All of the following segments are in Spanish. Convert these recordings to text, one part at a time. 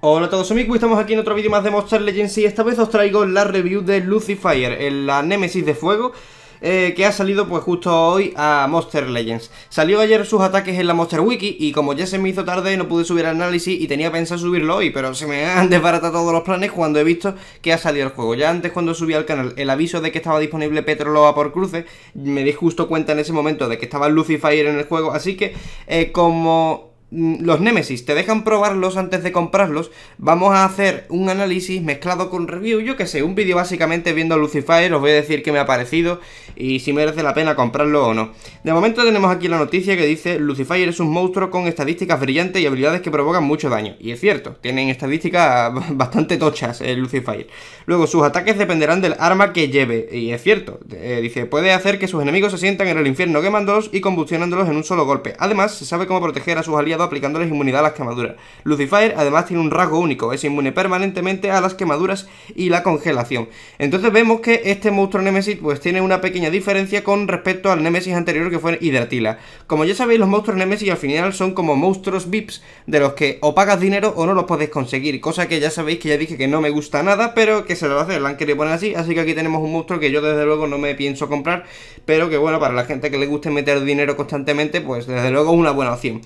Hola a todos y estamos aquí en otro vídeo más de Monster Legends y esta vez os traigo la review de Lucifer, la Némesis de Fuego eh, que ha salido pues justo hoy a Monster Legends Salió ayer sus ataques en la Monster Wiki y como ya se me hizo tarde no pude subir el análisis y tenía pensado subirlo hoy Pero se me han desbaratado todos los planes cuando he visto que ha salido el juego Ya antes cuando subí al canal el aviso de que estaba disponible Petroloa por cruce Me di justo cuenta en ese momento de que estaba Lucifer en el juego Así que eh, como Mm, los Nemesis te dejan probarlos antes de comprarlos, vamos a hacer un análisis mezclado con review, yo que sé, un vídeo básicamente viendo a Lucifer, os voy a decir qué me ha parecido y si merece la pena comprarlo o no. De momento tenemos aquí la noticia que dice Lucifer es un monstruo con estadísticas brillantes y habilidades que provocan mucho daño. Y es cierto, tienen estadísticas bastante tochas el eh, Lucifer. Luego, sus ataques dependerán del arma que lleve, y es cierto, eh, dice, puede hacer que sus enemigos se sientan en el infierno quemándolos y combustionándolos en un solo golpe. Además, se sabe cómo proteger a sus aliados aplicándoles inmunidad a las quemaduras. Lucifer además tiene un rasgo único, es inmune permanentemente a las quemaduras y la congelación. Entonces vemos que este monstruo Nemesis pues tiene una pequeña diferencia con respecto al Nemesis anterior que fue Hidratila. Como ya sabéis los monstruos Nemesis al final son como monstruos VIPs de los que o pagas dinero o no los puedes conseguir, cosa que ya sabéis que ya dije que no me gusta nada, pero que se lo hace, la han querido poner así, así que aquí tenemos un monstruo que yo desde luego no me pienso comprar, pero que bueno, para la gente que le guste meter dinero constantemente, pues desde luego es una buena opción.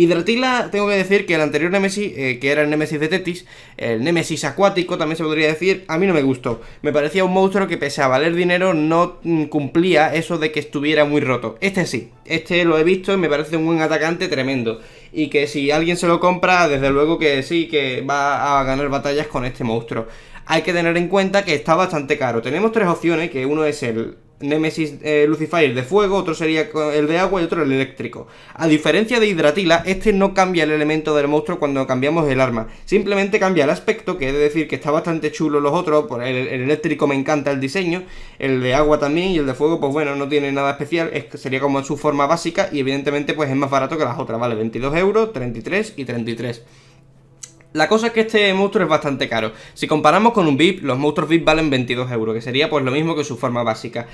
Hidratila, tengo que decir que el anterior Nemesis, eh, que era el Nemesis de Tetis, el Nemesis acuático también se podría decir, a mí no me gustó. Me parecía un monstruo que pese a valer dinero no mm, cumplía eso de que estuviera muy roto. Este sí, este lo he visto y me parece un buen atacante tremendo. Y que si alguien se lo compra, desde luego que sí, que va a ganar batallas con este monstruo. Hay que tener en cuenta que está bastante caro. Tenemos tres opciones, que uno es el Nemesis eh, Lucifer de fuego, otro sería el de agua y otro el eléctrico. A diferencia de Hidratila, este no cambia el elemento del monstruo cuando cambiamos el arma. Simplemente cambia el aspecto, que es de decir que está bastante chulo los otros. Por el, eléctrico me encanta el diseño, el de agua también y el de fuego, pues bueno, no tiene nada especial. Es, sería como en su forma básica y evidentemente pues es más barato que las otras, ¿vale? 22 euros, 33 y 33. La cosa es que este monstruo es bastante caro. Si comparamos con un VIP, los monstruos VIP valen 22 euros, que sería pues lo mismo que su forma básica.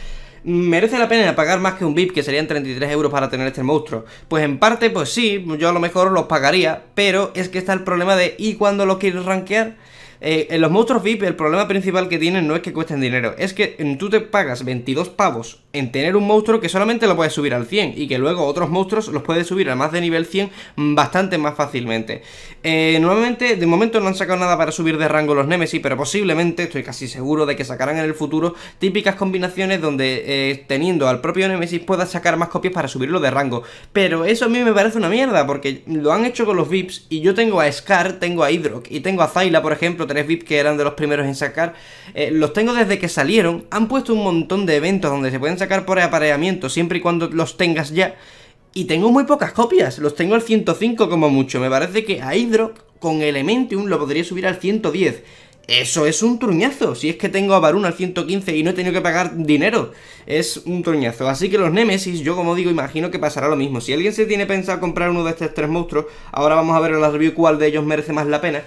Mm, ¿Merece la pena pagar más que un VIP, que serían 33 euros para tener este monstruo? Pues en parte, pues sí, yo a lo mejor los pagaría, pero es que está el problema de ¿y cuando lo quieres rankear? Eh, en los monstruos VIP el problema principal que tienen no es que cuesten dinero, es que mm, tú te pagas 22 pavos en tener un monstruo que solamente lo puedes subir al 100 y que luego otros monstruos los puedes subir al más de nivel 100 mm, bastante más fácilmente. Eh, normalmente, de momento no han sacado nada para subir de rango los Nemesis, pero posiblemente, estoy casi seguro de que sacarán en el futuro típicas combinaciones donde eh, teniendo al propio Nemesis puedas sacar más copias para subirlo de rango. Pero eso a mí me parece una mierda, porque lo han hecho con los VIPs y yo tengo a Scar, tengo a Hydrock y tengo a Zyla, por ejemplo, tres VIPs que eran de los primeros en sacar. Eh, los tengo desde que salieron, han puesto un montón de eventos donde se pueden sacar sacar por apareamiento, siempre y cuando los tengas ya. Y tengo muy pocas copias, los tengo al 105 como mucho. Me parece que a Hydro con Elementium lo podría subir al 110. Eso es un truñazo. Si es que tengo a Varun al 115 y no he tenido que pagar dinero, es un truñazo. Así que los Nemesis, yo como digo, imagino que pasará lo mismo. Si alguien se tiene pensado comprar uno de estos tres monstruos, ahora vamos a ver en la review cuál de ellos merece más la pena.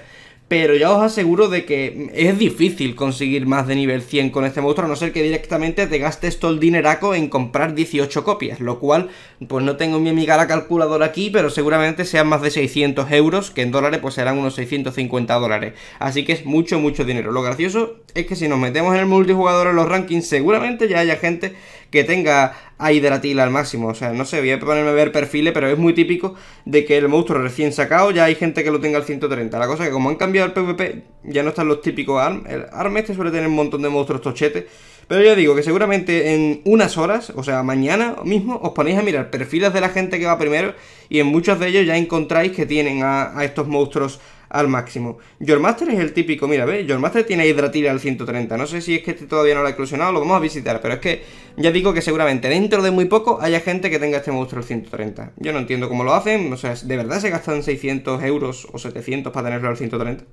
Pero ya os aseguro de que es difícil conseguir más de nivel 100 con este monstruo, a no ser que directamente te gastes todo el dineraco en comprar 18 copias, lo cual, pues no tengo mi amiga la calculadora aquí, pero seguramente sean más de 600 euros, que en dólares pues serán unos 650 dólares. Así que es mucho, mucho dinero. Lo gracioso es que si nos metemos en el multijugador en los rankings, seguramente ya haya gente que tenga a hidratil al máximo. O sea, no sé, voy a ponerme a ver perfiles, pero es muy típico de que el monstruo recién sacado ya hay gente que lo tenga al 130. La cosa es que como han cambiado el PvP, ya no están los típicos ARM. El ARM este suele tener un montón de monstruos tochetes. Pero ya digo que seguramente en unas horas, o sea, mañana mismo, os ponéis a mirar perfiles de la gente que va primero y en muchos de ellos ya encontráis que tienen a estos monstruos al máximo. Your Master es el típico, mira, ¿ves? Your Master tiene hidratil al 130, no sé si es que este todavía no lo ha eclosionado, lo vamos a visitar, pero es que ya digo que seguramente dentro de muy poco haya gente que tenga este monstruo al 130. Yo no entiendo cómo lo hacen, o sea, ¿de verdad se gastan 600 euros o 700 para tenerlo al 130?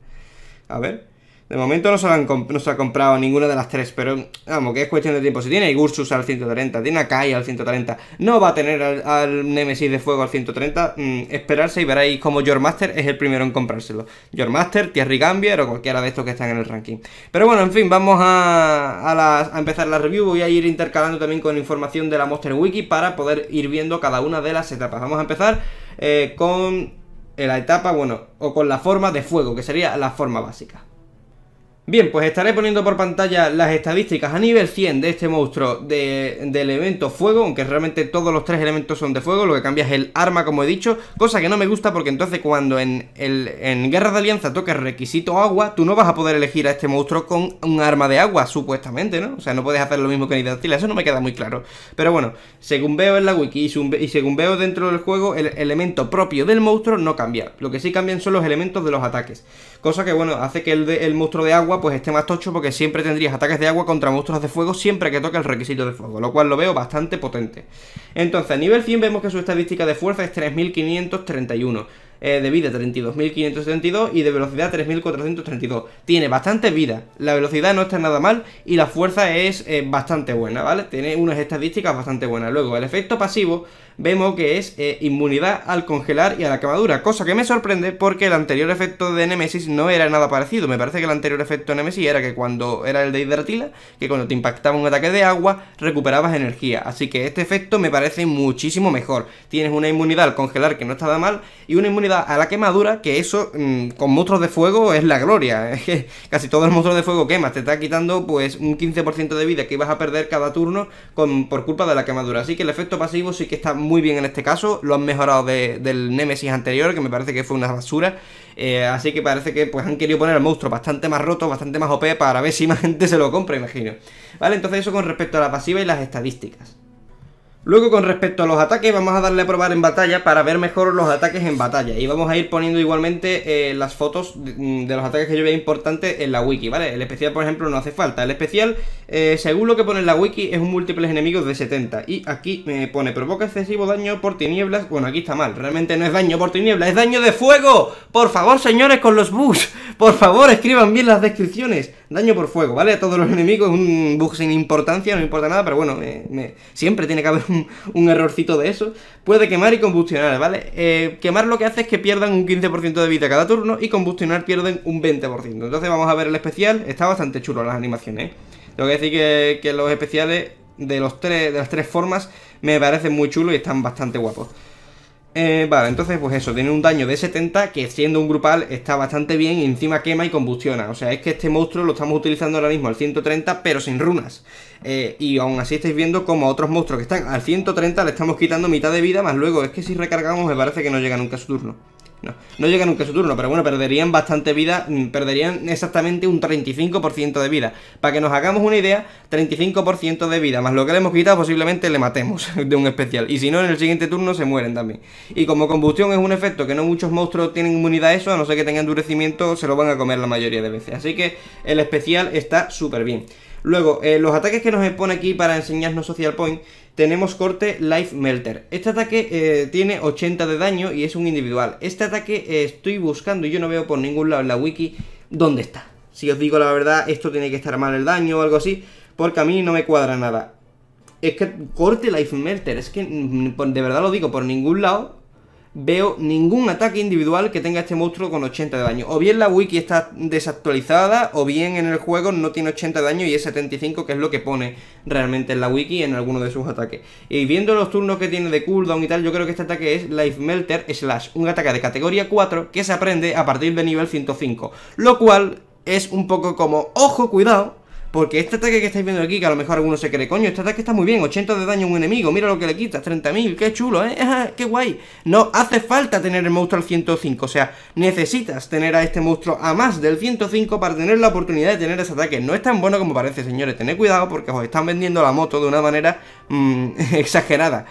A ver... De momento no se, ha comprado ninguna de las tres, pero vamos, que es cuestión de tiempo. Si tiene Igursus al 130, tiene a Kai al 130, no va a tener al, Nemesis de fuego al 130, mm, esperarse y veréis como Master es el primero en comprárselo. Master, Thierry Gambier o cualquiera de estos que están en el ranking. Pero bueno, en fin, vamos a, empezar la review. Voy a ir intercalando también con información de la Monster Wiki para poder ir viendo cada una de las etapas. Vamos a empezar eh, con la etapa, bueno, o con la forma de fuego, que sería la forma básica. Bien, pues estaré poniendo por pantalla las estadísticas a nivel 100 de este monstruo de, del elemento fuego, aunque realmente todos los tres elementos son de fuego, lo que cambia es el arma, como he dicho, cosa que no me gusta porque entonces cuando en, Guerra de Alianza toques requisito agua, tú no vas a poder elegir a este monstruo con un arma de agua, supuestamente, ¿no? O sea, no puedes hacer lo mismo que en eso no me queda muy claro. Pero bueno, según veo en la wiki y, según veo dentro del juego, el elemento propio del monstruo no cambia, lo que sí cambian son los elementos de los ataques. Cosa que, bueno, hace que el, monstruo de agua pues esté más tocho porque siempre tendrías ataques de agua contra monstruos de fuego siempre que toque el requisito de fuego, lo cual lo veo bastante potente. Entonces, a nivel 100 vemos que su estadística de fuerza es 3531. Eh, de vida 32.572 y de velocidad 3.432. Tiene bastante vida, la velocidad no está nada mal y la fuerza es eh, bastante buena, ¿vale? Tiene unas estadísticas bastante buenas. Luego, el efecto pasivo vemos que es eh, inmunidad al congelar y a la quemadura, cosa que me sorprende porque el anterior efecto de Nemesis no era nada parecido. Me parece que el anterior efecto de Nemesis era que cuando era el de Hidratila, que cuando te impactaba un ataque de agua, recuperabas energía. Así que este efecto me parece muchísimo mejor. Tienes una inmunidad al congelar que no está nada mal y una inmunidad a la quemadura, que eso mm, con monstruos de fuego es la gloria. Es que casi todo el monstruo de fuego quema, te está quitando pues un 15% de vida que ibas a perder cada turno por culpa de la quemadura. Así que el efecto pasivo sí que está muy bien en este caso, lo han mejorado del Nemesis anterior, que me parece que fue una basura. Eh, así que parece que pues han querido poner al monstruo bastante más roto, bastante más OP para ver si más gente se lo compra, imagino. Vale, entonces eso con respecto a la pasiva y las estadísticas. Luego con respecto a los ataques vamos a darle a probar en batalla para ver mejor los ataques en batalla Y vamos a ir poniendo igualmente eh, las fotos mm, de, los ataques que yo veo importantes en la wiki, ¿vale? El especial por ejemplo no hace falta El especial, eh, según lo que pone en la wiki, es un múltiples enemigos de 70 Y aquí me pone, provoca excesivo daño por tinieblas Bueno, aquí está mal, realmente no es daño por tinieblas, es daño de fuego Por favor señores con los bugs, por favor escriban bien las descripciones Daño por fuego, ¿vale? A todos los enemigos, un bug sin importancia, no importa nada Pero bueno, siempre tiene que haber un un, errorcito de eso, puede quemar y combustionar, ¿vale? Eh, quemar lo que hace es que pierdan un 15% de vida cada turno y combustionar pierden un 20%. Entonces vamos a ver el especial, está bastante chulo las animaciones, ¿eh? Tengo que decir que, que los especiales de, los tres, de las tres formas me parecen muy chulos y están bastante guapos. Eh, vale, entonces pues eso, tiene un daño de 70 que siendo un grupal está bastante bien y encima quema y combustiona. O sea, es que este monstruo lo estamos utilizando ahora mismo al 130 pero sin runas. Eh, y aún así estáis viendo como a otros monstruos que están al 130 le estamos quitando mitad de vida más luego. Es que si recargamos me parece que no llega nunca su turno. No, llega nunca a su turno, pero bueno, perderían bastante vida, mm, perderían exactamente un 35% de vida. Para que nos hagamos una idea, 35% de vida, más lo que le hemos quitado, posiblemente le matemos de un especial. Y si no, en el siguiente turno se mueren también. Y como combustión es un efecto que no muchos monstruos tienen inmunidad a eso, a no ser que tengan endurecimiento, se lo van a comer la mayoría de veces. Así que el especial está súper bien. Luego, eh, los ataques que nos expone aquí para enseñarnos Social Point tenemos corte Life Melter. Este ataque eh, tiene 80 de daño y es un individual. Este ataque eh, estoy buscando y yo no veo por ningún lado en la wiki dónde está. Si os digo la verdad, esto tiene que estar mal el daño o algo así, porque a mí no me cuadra nada. Es que corte Life Melter, es que mm, de verdad lo digo, por ningún lado veo ningún ataque individual que tenga este monstruo con 80 de daño. O bien la wiki está desactualizada, o bien en el juego no tiene 80 de daño y es 75, que es lo que pone realmente en la wiki en alguno de sus ataques. Y viendo los turnos que tiene de cooldown y tal, yo creo que este ataque es Life Melter Slash, un ataque de categoría 4 que se aprende a partir de nivel 105. Lo cual es un poco como, ojo, cuidado, porque este ataque que estáis viendo aquí, que a lo mejor alguno se cree, coño, este ataque está muy bien, 80 de daño a un enemigo, mira lo que le quitas, 30.000, qué chulo, ¿eh? qué guay. No hace falta tener el monstruo al 105, o sea, necesitas tener a este monstruo a más del 105 para tener la oportunidad de tener ese ataque. No es tan bueno como parece, señores, tened cuidado porque os están vendiendo la moto de una manera mm, exagerada.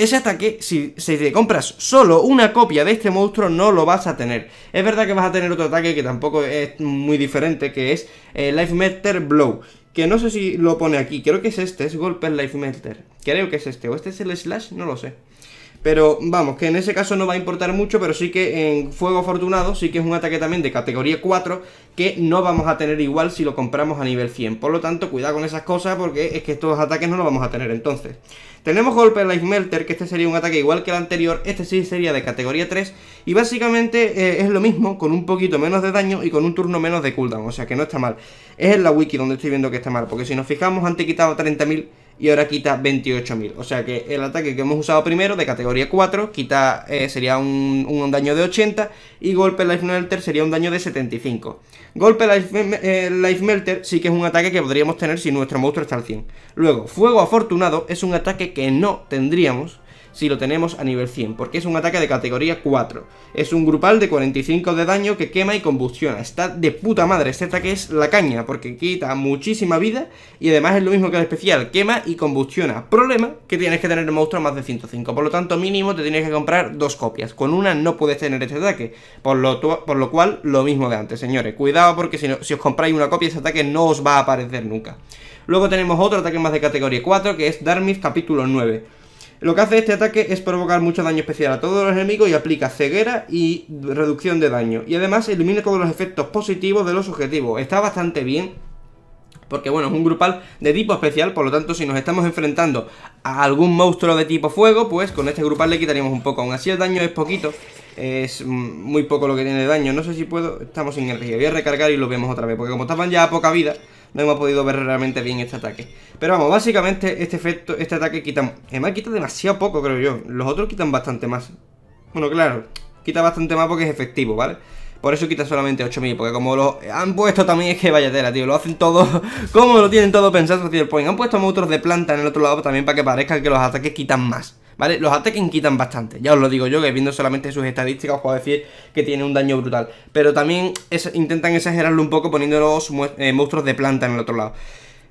Ese ataque, si, si te compras solo una copia de este monstruo, no lo vas a tener. Es verdad que vas a tener otro ataque que tampoco es muy diferente, que es eh, Life Meter Blow. Que no sé si lo pone aquí, creo que es este, es Golpe Life Meter. Creo que es este, o este es el Slash, no lo sé. Pero vamos, que en ese caso no va a importar mucho, pero sí que en Fuego Afortunado sí que es un ataque también de categoría 4 que no vamos a tener igual si lo compramos a nivel 100. Por lo tanto, cuidado con esas cosas porque es que estos ataques no los vamos a tener entonces. Tenemos Golpe Life Melter, que este sería un ataque igual que el anterior, este sí sería de categoría 3 y básicamente eh, es lo mismo, con un poquito menos de daño y con un turno menos de cooldown, o sea que no está mal. Es en la wiki donde estoy viendo que está mal, porque si nos fijamos han te quitado 30.000 y ahora quita 28.000. O sea que el ataque que hemos usado primero de categoría 4 quita, eh, sería un, daño de 80 y golpe Life Melter sería un daño de 75. Golpe Life, eh, Life, Melter sí que es un ataque que podríamos tener si nuestro monstruo está al 100. Luego, Fuego Afortunado es un ataque que no tendríamos si lo tenemos a nivel 100, porque es un ataque de categoría 4. Es un grupal de 45 de daño que quema y combustiona. Está de puta madre, este ataque es la caña, porque quita muchísima vida y además es lo mismo que el especial, quema y combustiona. Problema que tienes que tener el monstruo más de 105, por lo tanto mínimo te tienes que comprar dos copias. Con una no puedes tener este ataque, por lo, por lo cual lo mismo de antes, señores. Cuidado porque si, os compráis una copia ese ataque no os va a aparecer nunca. Luego tenemos otro ataque más de categoría 4 que es Darmis capítulo 9 lo que hace este ataque es provocar mucho daño especial a todos los enemigos y aplica ceguera y reducción de daño. Y además elimina todos los efectos positivos de los objetivos. Está bastante bien. Porque bueno, es un grupal de tipo especial, por lo tanto si nos estamos enfrentando a algún monstruo de tipo fuego, pues con este grupal le quitaríamos un poco. Aún así el daño es poquito, es muy poco lo que tiene de daño. No sé si puedo... Estamos sin energía. Voy a recargar y lo vemos otra vez, porque como estaban ya a poca vida, no hemos podido ver realmente bien este ataque. Pero vamos, básicamente este efecto, este ataque quita... Además quita demasiado poco, creo yo. Los otros quitan bastante más. Bueno, claro, quita bastante más porque es efectivo, ¿vale? Por eso quita solamente 8.000, porque como lo han puesto también es que vaya tela, tío. Lo hacen todo, como lo tienen todo pensado, tío. Point. Pues han puesto monstruos de planta en el otro lado también para que parezca que los ataques quitan más. ¿vale? Los ataques quitan bastante, ya os lo digo yo, que viendo solamente sus estadísticas os puedo decir que tiene un daño brutal. Pero también intentan exagerarlo un poco poniendo eh, monstruos de planta en el otro lado.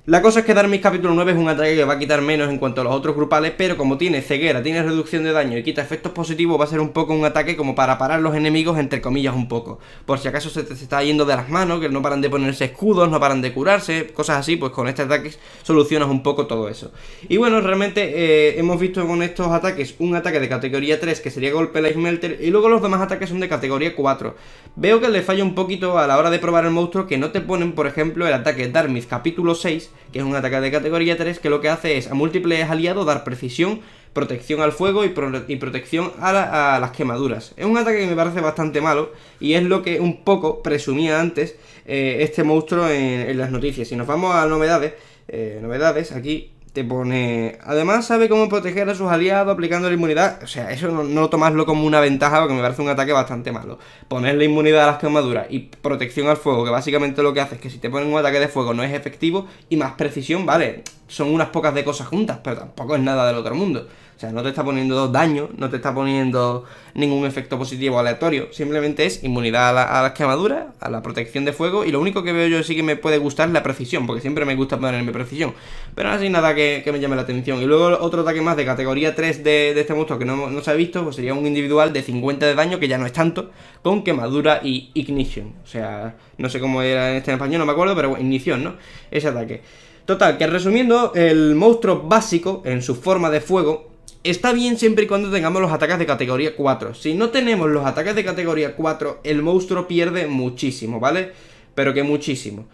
La cosa es que Darmis capítulo 9 es un ataque que va a quitar menos en cuanto a los otros grupales, pero como tiene ceguera, tiene reducción de daño y quita efectos positivos, va a ser un poco un ataque como para parar los enemigos, entre comillas, un poco. Por si acaso se te está yendo de las manos, que no paran de ponerse escudos, no paran de curarse, cosas así, pues con este ataque solucionas un poco todo eso. Y bueno, realmente eh, hemos visto con estos ataques un ataque de categoría 3, que sería golpe Life Melter, y luego los demás ataques son de categoría 4. Veo que le falla un poquito a la hora de probar el monstruo, que no te ponen, por ejemplo, el ataque Darmis capítulo 6, que es un ataque de categoría 3 que lo que hace es a múltiples aliados dar precisión, protección al fuego y, protección a, las quemaduras. Es un ataque que me parece bastante malo y es lo que un poco presumía antes eh, este monstruo en, las noticias. Si nos vamos a novedades, eh, novedades, aquí te pone. Además, sabe cómo proteger a sus aliados aplicando la inmunidad. O sea, eso no, tomarlo tomaslo como una ventaja porque me parece un ataque bastante malo. Ponerle inmunidad a las quemaduras y protección al fuego, que básicamente lo que hace es que si te ponen un ataque de fuego no es efectivo y más precisión, vale. Son unas pocas de cosas juntas, pero tampoco es nada del otro mundo. O sea, no te está poniendo daño, no te está poniendo ningún efecto positivo aleatorio. Simplemente es inmunidad a, las quemaduras, a la protección de fuego. Y lo único que veo yo sí que me puede gustar es la precisión, porque siempre me gusta ponerme precisión. Pero no nada que, me llame la atención. Y luego otro ataque más de categoría 3 de, este monstruo que no, se ha visto, pues sería un individual de 50 de daño, que ya no es tanto, con quemadura y ignición. O sea, no sé cómo era en este en español, no me acuerdo, pero bueno, ignición, ¿no? Ese ataque. Total, que resumiendo, el monstruo básico en su forma de fuego está bien siempre y cuando tengamos los ataques de categoría 4. Si no tenemos los ataques de categoría 4, el monstruo pierde muchísimo, ¿vale? Pero que muchísimo.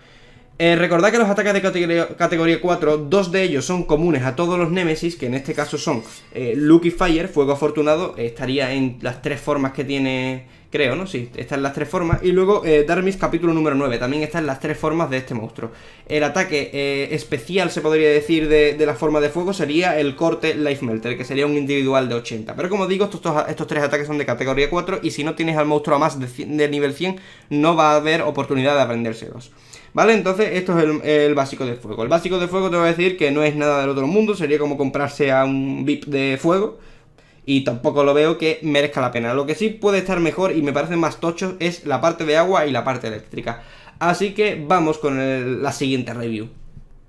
Eh, recordad que los ataques de categoría, 4, dos de ellos son comunes a todos los Nemesis, que en este caso son eh, Lucky Fire, Fuego Afortunado, estaría en las tres formas que tiene Creo, ¿no? Sí, estas las tres formas. Y luego eh, Darmis capítulo número 9. También están las tres formas de este monstruo. El ataque eh, especial, se podría decir, de, la forma de fuego sería el corte Life Melter, que sería un individual de 80. Pero como digo, estos, estos tres ataques son de categoría 4 y si no tienes al monstruo a más de, nivel 100, no va a haber oportunidad de aprendérselos. ¿Vale? Entonces, esto es el, el, básico de fuego. El básico de fuego te voy a decir que no es nada del otro mundo, sería como comprarse a un VIP de fuego y tampoco lo veo que merezca la pena. Lo que sí puede estar mejor y me parece más tocho es la parte de agua y la parte eléctrica. Así que vamos con la siguiente review.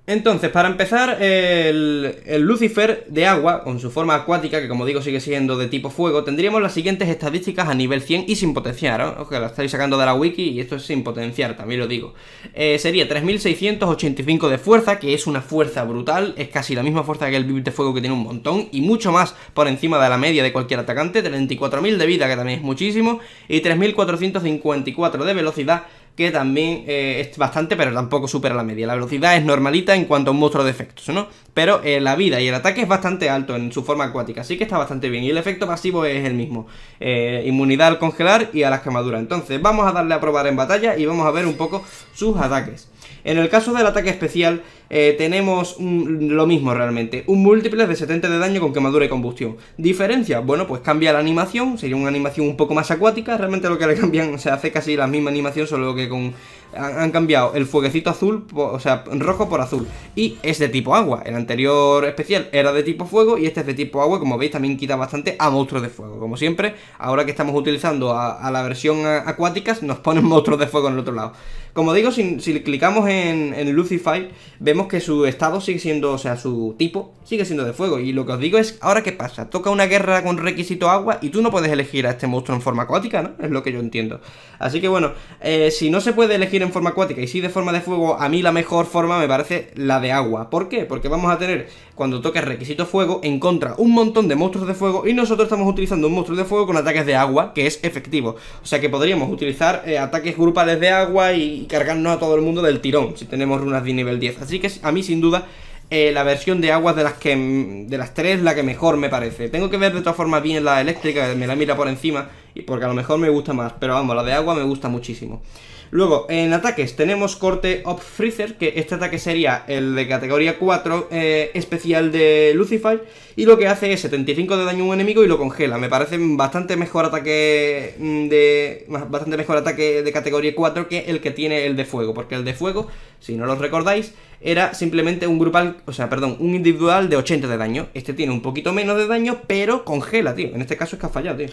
Entonces, para empezar, el, Lucifer de agua, con su forma acuática, que como digo sigue siendo de tipo fuego, tendríamos las siguientes estadísticas a nivel 100 y sin potenciar, ¿no? que la estáis sacando de la wiki y esto es sin potenciar, también lo digo. Eh, sería 3685 de fuerza, que es una fuerza brutal, es casi la misma fuerza que el Bib de Fuego que tiene un montón, y mucho más por encima de la media de cualquier atacante, 34.000 de vida, que también es muchísimo, y 3454 de velocidad, que también eh, es bastante, pero tampoco supera la media. La velocidad es normalita en cuanto a un monstruo de efectos, ¿no? Pero eh, la vida y el ataque es bastante alto en su forma acuática, así que está bastante bien. Y el efecto pasivo es el mismo, eh, inmunidad al congelar y a las quemaduras. Entonces vamos a darle a probar en batalla y vamos a ver un poco sus ataques. En el caso del ataque especial, eh, tenemos lo mismo realmente, un múltiple de 70 de daño con quemadura y combustión. ¿Diferencia? Bueno, pues cambia la animación, sería una animación un poco más acuática, realmente lo que le cambian, se hace casi la misma animación, solo que con han, cambiado el fueguecito azul, o sea, rojo por azul, y es de tipo agua, el anterior especial era de tipo fuego y este es de tipo agua, como veis también quita bastante a monstruos de fuego, como siempre, ahora que estamos utilizando a, a la versión acuática, nos ponen monstruos de fuego en el otro lado. Como digo, si, clicamos en, Lucify, vemos que su estado sigue siendo, o sea, su tipo sigue siendo de fuego. Y lo que os digo es, ¿ahora qué pasa? Toca una guerra con requisito agua y tú no puedes elegir a este monstruo en forma acuática, ¿no? Es lo que yo entiendo. Así que bueno, eh, si no se puede elegir en forma acuática y si de forma de fuego, a mí la mejor forma me parece la de agua. ¿Por qué? Porque vamos a tener, cuando toca requisito fuego, en contra un montón de monstruos de fuego y nosotros estamos utilizando un monstruo de fuego con ataques de agua, que es efectivo. O sea que podríamos utilizar eh, ataques grupales de agua y cargarnos a todo el mundo del tirón si tenemos runas de nivel 10. Así que a mí sin duda eh, la versión de aguas de las que de las tres la que mejor me parece. Tengo que ver de todas formas bien la eléctrica, me la mira por encima porque a lo mejor me gusta más, pero vamos, la de agua me gusta muchísimo. Luego, en ataques tenemos corte of Freezer, que este ataque sería el de categoría 4 eh, especial de Lucifer, y lo que hace es 75 de daño a un enemigo y lo congela. Me parece bastante mejor ataque mm, de. bastante mejor ataque de categoría 4 que el que tiene el de fuego. Porque el de fuego, si no lo recordáis, era simplemente un grupal, o sea, perdón, un individual de 80 de daño. Este tiene un poquito menos de daño, pero congela, tío. En este caso es que ha fallado, tío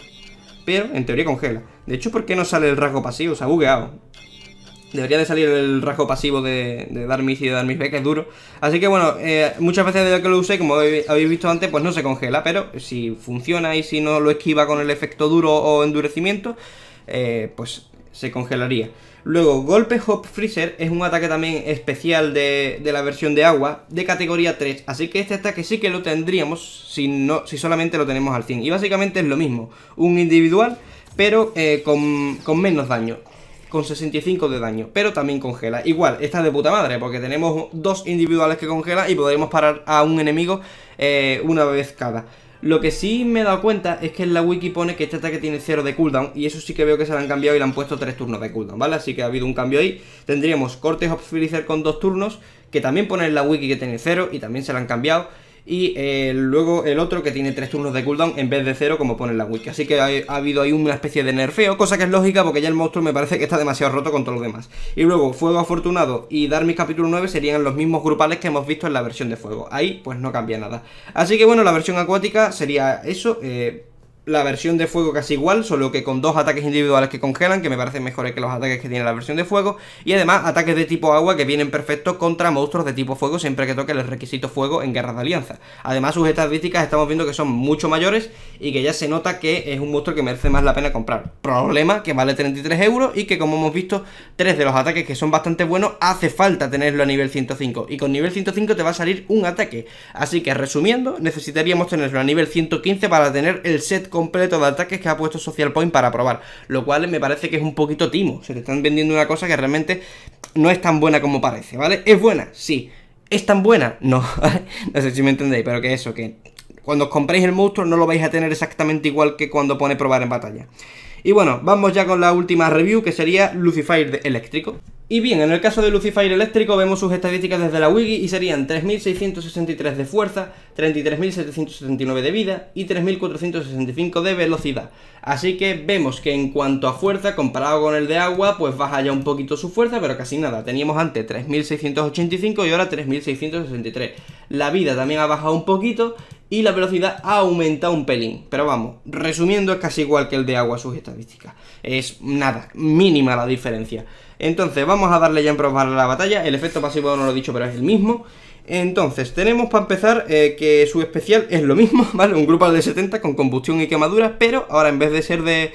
pero en teoría congela. De hecho, ¿por qué no sale el rasgo pasivo? Se ha bugueado. Debería de salir el rasgo pasivo de, de y de Darmis B, que es duro. Así que bueno, eh, muchas veces desde que lo usé, como habéis visto antes, pues no se congela, pero si funciona y si no lo esquiva con el efecto duro o endurecimiento, eh, pues se congelaría. Luego, Golpe Hop Freezer es un ataque también especial de, la versión de agua de categoría 3. Así que este ataque sí que lo tendríamos si, no, si solamente lo tenemos al fin Y básicamente es lo mismo, un individual pero eh, con, menos daño con 65 de daño, pero también congela. Igual, esta es de puta madre, porque tenemos dos individuales que congela y podremos parar a un enemigo eh, una vez cada. Lo que sí me he dado cuenta es que en la wiki pone que este ataque tiene 0 de cooldown y eso sí que veo que se lo han cambiado y le han puesto 3 turnos de cooldown, ¿vale? Así que ha habido un cambio ahí. Tendríamos of Obsfilicer con 2 turnos, que también pone en la wiki que tiene 0 y también se lo han cambiado. Y eh, luego el otro que tiene 3 turnos de cooldown en vez de 0 como pone la wiki. Así que ha, habido ahí una especie de nerfeo, cosa que es lógica porque ya el monstruo me parece que está demasiado roto con todos los demás. Y luego Fuego Afortunado y Darmis Capítulo 9 serían los mismos grupales que hemos visto en la versión de Fuego. Ahí pues no cambia nada. Así que bueno, la versión acuática sería eso. Eh, la versión de fuego casi igual, solo que con dos ataques individuales que congelan, que me parecen mejores que los ataques que tiene la versión de fuego, y además ataques de tipo agua que vienen perfectos contra monstruos de tipo fuego siempre que toque el requisito fuego en guerras de alianza. Además sus estadísticas estamos viendo que son mucho mayores y que ya se nota que es un monstruo que merece más la pena comprar. Problema que vale 33 euros y que como hemos visto, tres de los ataques que son bastante buenos hace falta tenerlo a nivel 105, y con nivel 105 te va a salir un ataque. Así que resumiendo, necesitaríamos tenerlo a nivel 115 para tener el set completo de ataques que ha puesto Social Point para probar, lo cual me parece que es un poquito timo, se te están vendiendo una cosa que realmente no es tan buena como parece, ¿vale? ¿Es buena? Sí. ¿Es tan buena? No, no sé si me entendéis, pero que eso, que cuando os compréis el monstruo no lo vais a tener exactamente igual que cuando pone probar en batalla. Y bueno, vamos ya con la última review que sería Lucifer de eléctrico. Y bien, en el caso de Lucifer eléctrico vemos sus estadísticas desde la wiki y serían 3.663 de fuerza, 33.779 de vida y 3.465 de velocidad. Así que vemos que en cuanto a fuerza, comparado con el de agua, pues baja ya un poquito su fuerza, pero casi nada. Teníamos antes 3.685 y ahora 3.663. La vida también ha bajado un poquito y la velocidad ha aumentado un pelín. Pero vamos, resumiendo es casi igual que el de agua sus estadísticas. Es nada, mínima la diferencia. Entonces, vamos a darle ya en probar la batalla. El efecto pasivo no lo he dicho, pero es el mismo. Entonces, tenemos para empezar eh, que su especial es lo mismo, ¿vale? Un grupo de 70 con combustión y quemadura, pero ahora en vez de ser de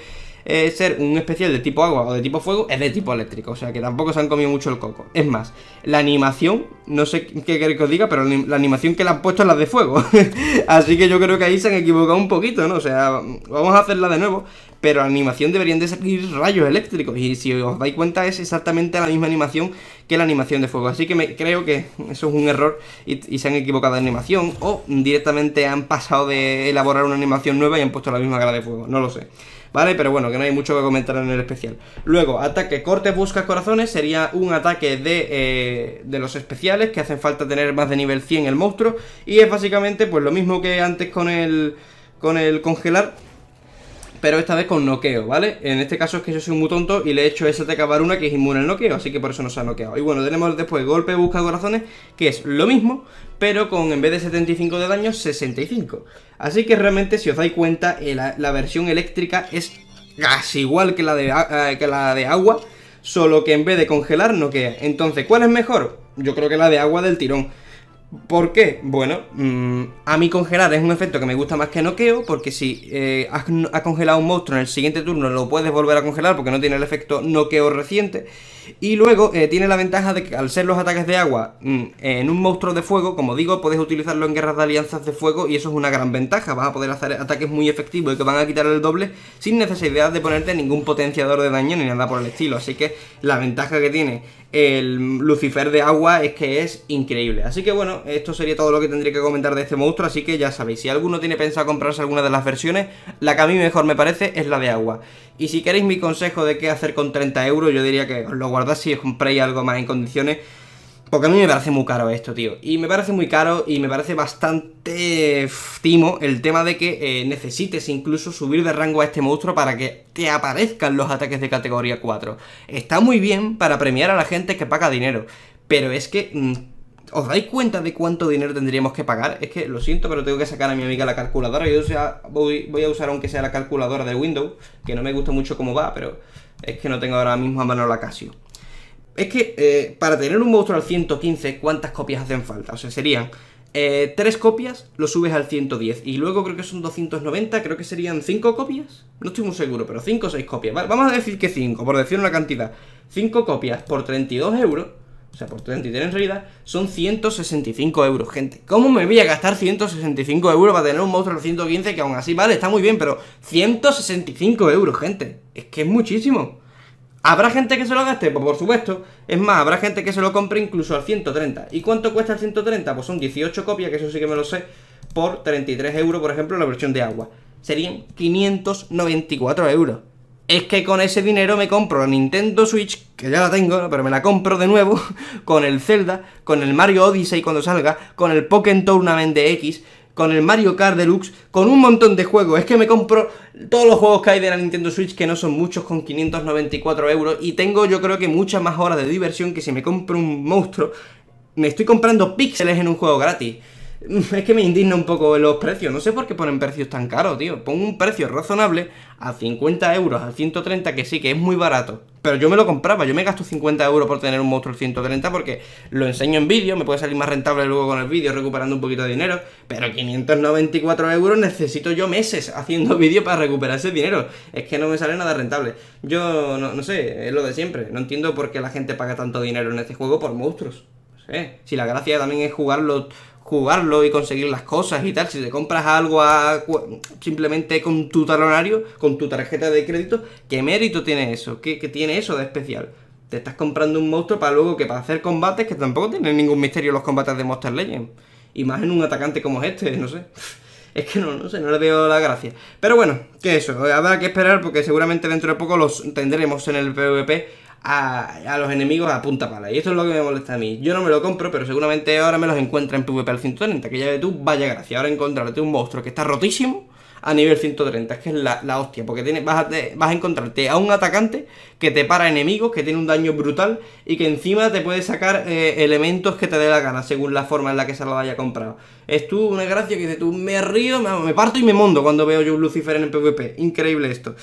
eh, ser un especial de tipo agua o de tipo fuego, es de tipo eléctrico. O sea que tampoco se han comido mucho el coco. Es más, la animación, no sé qué queréis que os diga, pero la animación que le han puesto es la de fuego. Así que yo creo que ahí se han equivocado un poquito, ¿no? O sea, vamos a hacerla de nuevo. Pero la animación deberían de ser rayos eléctricos. Y si os dais cuenta, es exactamente la misma animación que la animación de fuego. Así que me, creo que eso es un error y, y, se han equivocado de animación. O directamente han pasado de elaborar una animación nueva y han puesto la misma cara de fuego. No lo sé. ¿vale? Pero bueno, que no hay mucho que comentar en el especial. Luego, ataque cortes, busca corazones, sería un ataque de, eh, de los especiales, que hacen falta tener más de nivel 100 el monstruo, y es básicamente pues lo mismo que antes con el, con el congelar, pero esta vez con noqueo, ¿vale? En este caso es que yo soy un tonto y le he hecho ese ataque una que es inmune al noqueo, así que por eso no se ha noqueado. Y bueno, tenemos después golpe busca corazones, que es lo mismo, pero con en vez de 75 de daño, 65. Así que realmente, si os dais cuenta, eh, la, versión eléctrica es casi igual que la, de, eh, que la de agua, solo que en vez de congelar noquea. Entonces, ¿cuál es mejor? Yo creo que la de agua del tirón. ¿Por qué? Bueno, mm, a mí congelar es un efecto que me gusta más que noqueo, porque si eh, congelado un monstruo en el siguiente turno lo puedes volver a congelar porque no tiene el efecto noqueo reciente. Y luego eh, tiene la ventaja de que al ser los ataques de agua mm, en un monstruo de fuego, como digo, puedes utilizarlo en guerras de alianzas de fuego y eso es una gran ventaja. Vas a poder hacer ataques muy efectivos y que van a quitar el doble sin necesidad de ponerte ningún potenciador de daño ni nada por el estilo. Así que la ventaja que tiene el Lucifer de agua es que es increíble. Así que bueno, esto sería todo lo que tendría que comentar de este monstruo, así que ya sabéis, si alguno tiene pensado comprarse alguna de las versiones, la que a mí mejor me parece es la de agua. Y si queréis mi consejo de qué hacer con 30 euros, yo diría que os lo guardo si os algo más en condiciones. Porque a mí me parece muy caro esto, tío. Y me parece muy caro y me parece bastante timo el tema de que eh, necesites incluso subir de rango a este monstruo para que te aparezcan los ataques de categoría 4. Está muy bien para premiar a la gente que paga dinero. Pero es que... Mm, ¿Os dais cuenta de cuánto dinero tendríamos que pagar? Es que lo siento, pero tengo que sacar a mi amiga la calculadora. Yo voy, voy a usar aunque sea la calculadora de Windows, que no me gusta mucho cómo va, pero es que no tengo ahora mismo a mano la Casio. Es que eh, para tener un monstruo al 115, ¿cuántas copias hacen falta? O sea, serían 3 eh, tres copias, lo subes al 110. Y luego creo que son 290, creo que serían 5 copias. No estoy muy seguro, pero 5 o 6 copias. vamos a decir que 5, por decir una cantidad. 5 copias por 32 euros. O sea, por 33 en realidad, son 165 euros, gente. ¿Cómo me voy a gastar 165 euros para tener un monstruo al 115? Que aún así, vale, está muy bien, pero 165 euros, gente. Es que es muchísimo. ¿Habrá gente que se lo gaste? Pues por supuesto. Es más, habrá gente que se lo compre incluso al 130. ¿Y cuánto cuesta el 130? Pues son 18 copias, que eso sí que me lo sé, por 33 euros, por ejemplo, la versión de agua. Serían 594 euros. Es que con ese dinero me compro la Nintendo Switch, que ya la tengo, pero me la compro de nuevo, con el Zelda, con el Mario Odyssey cuando salga, con el Pokémon Tournament de X, con el Mario Kart Deluxe, con un montón de juegos. Es que me compro todos los juegos que hay de la Nintendo Switch, que no son muchos, con 594 euros. Y tengo yo creo que muchas más horas de diversión que si me compro un monstruo. Me estoy comprando píxeles en un juego gratis. Es que me indigna un poco los precios. No sé por qué ponen precios tan caros, tío. Pongo un precio razonable a 50 euros, a 130, que sí, que es muy barato. Pero yo me lo compraba. Yo me gasto 50 euros por tener un monstruo 130 porque lo enseño en vídeo. Me puede salir más rentable luego con el vídeo, recuperando un poquito de dinero. Pero 594 euros necesito yo meses haciendo vídeo para recuperar ese dinero. Es que no me sale nada rentable. Yo no, no sé, es lo de siempre. No entiendo por qué la gente paga tanto dinero en este juego por monstruos. No sé. Si la gracia también es jugarlo jugarlo y conseguir las cosas y tal. Si te compras algo simplemente con tu talonario, con tu tarjeta de crédito, ¿qué mérito tiene eso? ¿Qué, qué tiene eso de especial? Te estás comprando un monstruo para luego que para hacer combates que tampoco tienen ningún misterio los combates de Monster Legend. Y más en un atacante como este, no sé. Es que no, no sé, no le veo la gracia. Pero bueno, que eso, habrá que esperar porque seguramente dentro de poco los tendremos en el PvP a, a, los enemigos a punta pala. Y esto es lo que me molesta a mí. Yo no me lo compro, pero seguramente ahora me los encuentra en PvP al 130, que ya de tú, vaya gracia. Ahora encontrarte un monstruo que está rotísimo a nivel 130, es que es la, hostia, porque vas, a, vas a encontrarte a un atacante que te para enemigos, que tiene un daño brutal y que encima te puede sacar eh, elementos que te dé la gana, según la forma en la que se lo haya comprado. Es tú una gracia que dices tú, me río, me, me parto y me mondo cuando veo yo un Lucifer en el PvP. Increíble esto.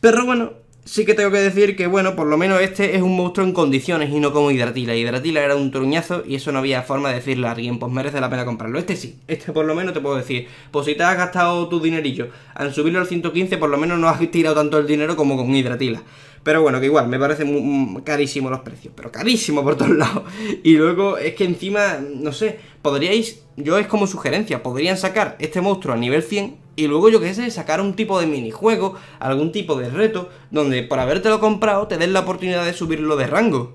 Pero bueno, Sí que tengo que decir que, bueno, por lo menos este es un monstruo en condiciones y no como Hidratila. Hidratila era un truñazo y eso no había forma de decirle a alguien, pues merece la pena comprarlo. Este sí, este por lo menos te puedo decir. Pues si te has gastado tu dinerillo al subirlo al 115, por lo menos no has tirado tanto el dinero como con Hidratila. Pero bueno, que igual, me parecen mm, carísimos los precios, pero carísimo por todos lados. Y luego es que encima, no sé, podríais, yo es como sugerencia, podrían sacar este monstruo a nivel 100 y luego, yo qué sé, sacar un tipo de minijuego, algún tipo de reto, donde por habértelo comprado te den la oportunidad de subirlo de rango.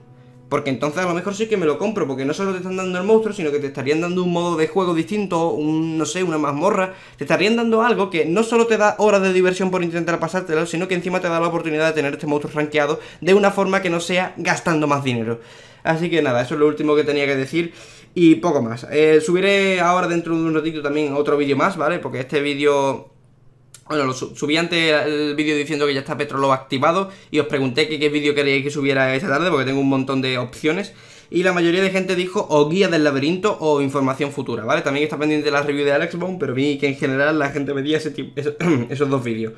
Porque entonces a lo mejor sí que me lo compro, porque no solo te están dando el monstruo, sino que te estarían dando un modo de juego distinto, un, no sé, una mazmorra. Te estarían dando algo que no solo te da horas de diversión por intentar pasártelo, sino que encima te da la oportunidad de tener este monstruo franqueado de una forma que no sea gastando más dinero. Así que nada, eso es lo último que tenía que decir y poco más. Eh, subiré ahora dentro de un ratito también otro vídeo más, ¿vale? Porque este vídeo... Bueno, lo subí antes el vídeo diciendo que ya está Petrolo activado y os pregunté qué vídeo queríais que subiera esta tarde porque tengo un montón de opciones y la mayoría de gente dijo o guía del laberinto o información futura, ¿vale? También está pendiente la review de Alex Bond, pero vi que en general la gente pedía esos dos vídeos.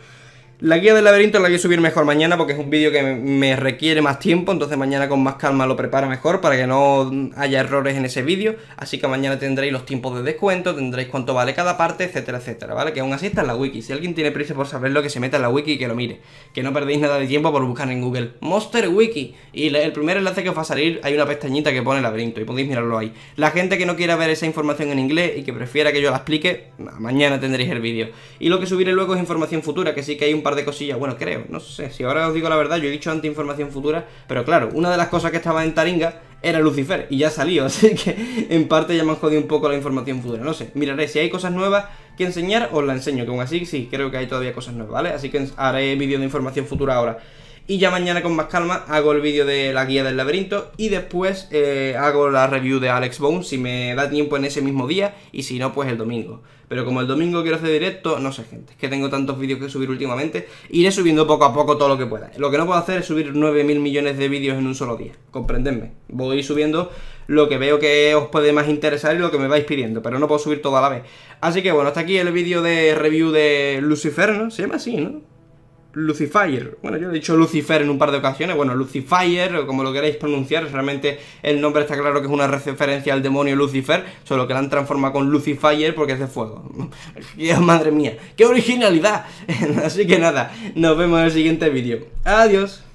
La guía del laberinto la voy a subir mejor mañana porque es un vídeo que me requiere más tiempo, entonces mañana con más calma lo preparo mejor para que no haya errores en ese vídeo, así que mañana tendréis los tiempos de descuento, tendréis cuánto vale cada parte, etcétera, etcétera, ¿vale? Que aún así está en la wiki, si alguien tiene prisa por saberlo, que se meta en la wiki y que lo mire, que no perdéis nada de tiempo por buscar en Google Monster Wiki, y el primer enlace que os va a salir hay una pestañita que pone laberinto y podéis mirarlo ahí. La gente que no quiera ver esa información en inglés y que prefiera que yo la explique, mañana tendréis el vídeo. Y lo que subiré luego es información futura, que sí que hay un par de cosillas. Bueno, creo, no sé, si ahora os digo la verdad, yo he dicho antiinformación información futura, pero claro, una de las cosas que estaba en Taringa era Lucifer y ya salió, así que en parte ya me han jodido un poco la información futura. No sé, miraré si hay cosas nuevas que enseñar, os la enseño, que aún así sí, creo que hay todavía cosas nuevas, ¿vale? Así que haré vídeo de información futura ahora. Y ya mañana con más calma hago el vídeo de la guía del laberinto y después eh, hago la review de Alex Bone si me da tiempo en ese mismo día y si no, pues el domingo. Pero como el domingo quiero hacer directo, no sé, gente. Es que tengo tantos vídeos que subir últimamente. Iré subiendo poco a poco todo lo que pueda. Lo que no puedo hacer es subir 9.000 millones de vídeos en un solo día. Comprendedme. Voy subiendo lo que veo que os puede más interesar y lo que me vais pidiendo. Pero no puedo subir todo a la vez. Así que bueno, hasta aquí el vídeo de review de Lucifer, ¿no? Se llama así, ¿no? Lucifer, bueno yo he dicho Lucifer en un par de ocasiones, bueno Lucifer como lo queráis pronunciar, realmente el nombre está claro que es una referencia al demonio Lucifer, solo que la han transformado con Lucifer porque es de fuego. Madre mía, qué originalidad. Así que nada, nos vemos en el siguiente vídeo. Adiós.